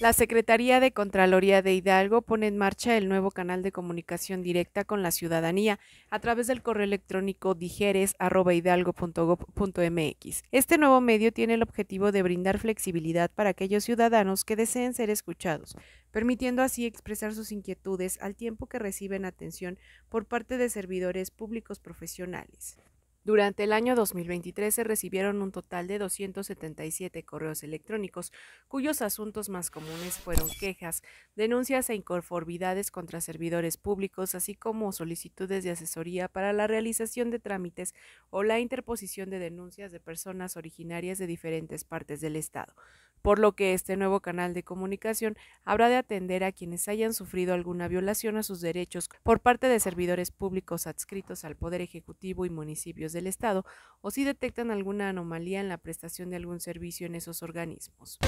La Secretaría de Contraloría de Hidalgo pone en marcha el nuevo canal de comunicación directa con la ciudadanía a través del correo electrónico dijeres.hidalgo.gov.mx. Este nuevo medio tiene el objetivo de brindar flexibilidad para aquellos ciudadanos que deseen ser escuchados, permitiendo así expresar sus inquietudes al tiempo que reciben atención por parte de servidores públicos profesionales. Durante el año 2023 se recibieron un total de 277 correos electrónicos, cuyos asuntos más comunes fueron quejas, denuncias e inconformidades contra servidores públicos, así como solicitudes de asesoría para la realización de trámites o la interposición de denuncias de personas originarias de diferentes partes del Estado por lo que este nuevo canal de comunicación habrá de atender a quienes hayan sufrido alguna violación a sus derechos por parte de servidores públicos adscritos al Poder Ejecutivo y municipios del Estado, o si detectan alguna anomalía en la prestación de algún servicio en esos organismos.